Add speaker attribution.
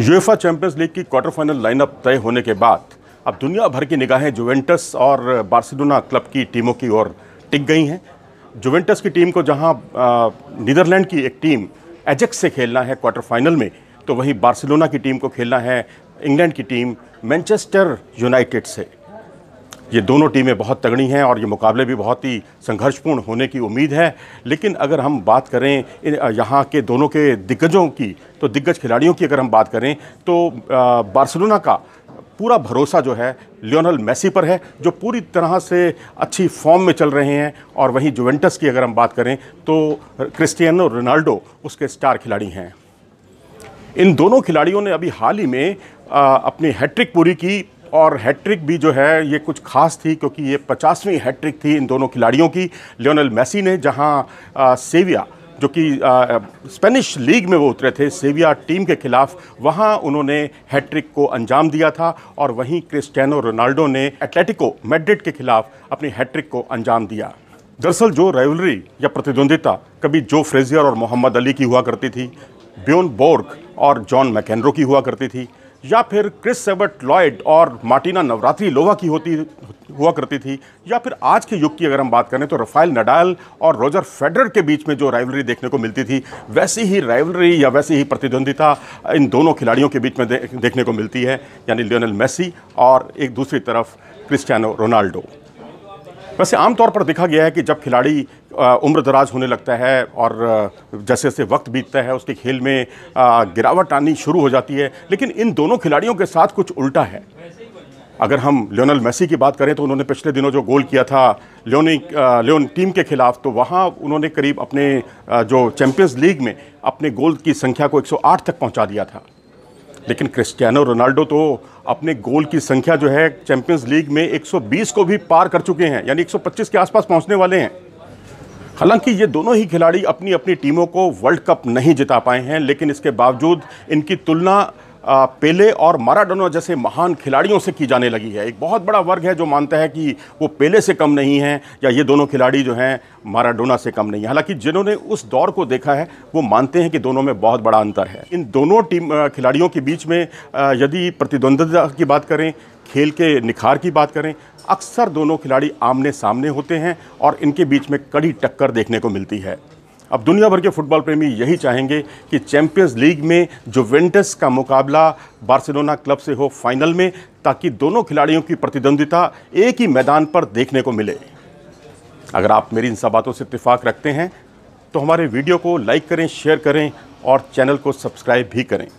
Speaker 1: UEFA Champions League की quarter final lineup तय होने के बाद अब दुनिया भर की निगाहें जुवेंटस और बार्सिलोना क्लब की टीमों की ओर टिक गई हैं जुवेंटस की टीम को जहां नीदरलैंड की एक टीम एजेक्स से खेलना है क्वार्टर फाइनल में तो वहीं बार्सिलोना की टीम को खेलना है इंग्लैंड की टीम मैनचेस्टर यूनाइटेड से ये दोनों टीमें बहुत तगड़ी हैं और ये मुकाबले भी बहुत ही संघर्षपूर्ण होने की उम्मीद है लेकिन अगर हम बात करें यहाँ के दोनों के दिग्गजों की तो दिग्गज खिलाड़ियों की अगर हम बात करें तो बार्सिलोना का पूरा भरोसा जो है लियोनल मेसी पर है जो पूरी तरह से अच्छी फॉर्म में चल रहे हैं और वहीं जुवेंटस की अगर हम बात करें तो क्रिस्टियानो रोनाल्डो उसके स्टार खिलाड़ी हैं इन दोनों खिलाड़ियों ने अभी हाल ही में अपनी हैट्रिक पूरी की और हैट्रिक भी जो है ये कुछ खास थी क्योंकि ये पचासवीं हैट्रिक थी इन दोनों खिलाड़ियों की लियोनल मेसी ने जहाँ सेविया जो कि स्पेनिश लीग में वो उतरे थे सेविया टीम के खिलाफ वहाँ उन्होंने हैट्रिक को अंजाम दिया था और वहीं क्रिस्टियानो रोनाल्डो ने एटलेटिको मेड्रिड के खिलाफ अपनी हैट्रिक को अंजाम दिया दरअसल जो राइवलरी या प्रतिद्वंदिता कभी जो फ्रेजियर और मोहम्मद अली की हुआ करती थी ब्योन बोर्ग और जॉन मैकेनरो की हुआ करती थी या फिर क्रिस सेबर्ट लॉयड और मार्टिना नवरात्रि लोहा की होती हुआ करती थी या फिर आज के युग की अगर हम बात करें तो रफाइल नडाल और रोजर फेडरर के बीच में जो राइवलरी देखने को मिलती थी वैसी ही राइवलरी या वैसी ही प्रतिद्वंदिता इन दोनों खिलाड़ियों के बीच में देखने को मिलती है यानी लियोनल मेसी और एक दूसरी तरफ क्रिस्टियानो रोनाल्डो वैसे आमतौर पर देखा गया है कि जब खिलाड़ी उम्र दराज होने लगता है और जैसे जैसे वक्त बीतता है उसके खेल में गिरावट आनी शुरू हो जाती है लेकिन इन दोनों खिलाड़ियों के साथ कुछ उल्टा है अगर हम लियोनल मेसी की बात करें तो उन्होंने पिछले दिनों जो गोल किया था लियोनी लियोन टीम के खिलाफ तो वहाँ उन्होंने करीब अपने जो चैम्पियंस लीग में अपने गोल की संख्या को 108 तक पहुँचा दिया था लेकिन क्रिस्टियानो रोनाल्डो तो अपने गोल की संख्या जो है चैंपियंस लीग में 120 को भी पार कर चुके हैं यानी 125 के आसपास पहुंचने वाले हैं हालांकि ये दोनों ही खिलाड़ी अपनी अपनी टीमों को वर्ल्ड कप नहीं जिता पाए हैं लेकिन इसके बावजूद इनकी तुलना पेले और माराडोना जैसे महान खिलाड़ियों से की जाने लगी है एक बहुत बड़ा वर्ग है जो मानता है कि वो पेले से कम नहीं है या ये दोनों खिलाड़ी जो हैं माराडोना से कम नहीं है हालांकि जिन्होंने उस दौर को देखा है वो मानते हैं कि दोनों में बहुत बड़ा अंतर है इन दोनों टीम खिलाड़ियों के बीच में यदि प्रतिद्वंदता की बात करें खेल के निखार की बात करें अक्सर दोनों खिलाड़ी आमने सामने होते हैं और इनके बीच में कड़ी टक्कर देखने को मिलती है अब दुनिया भर के फुटबॉल प्रेमी यही चाहेंगे कि चैंपियंस लीग में जुवेंटस का मुकाबला बार्सिलोना क्लब से हो फाइनल में ताकि दोनों खिलाड़ियों की प्रतिद्वंदिता एक ही मैदान पर देखने को मिले अगर आप मेरी इन सब बातों से इतफाक़ रखते हैं तो हमारे वीडियो को लाइक करें शेयर करें और चैनल को सब्सक्राइब भी करें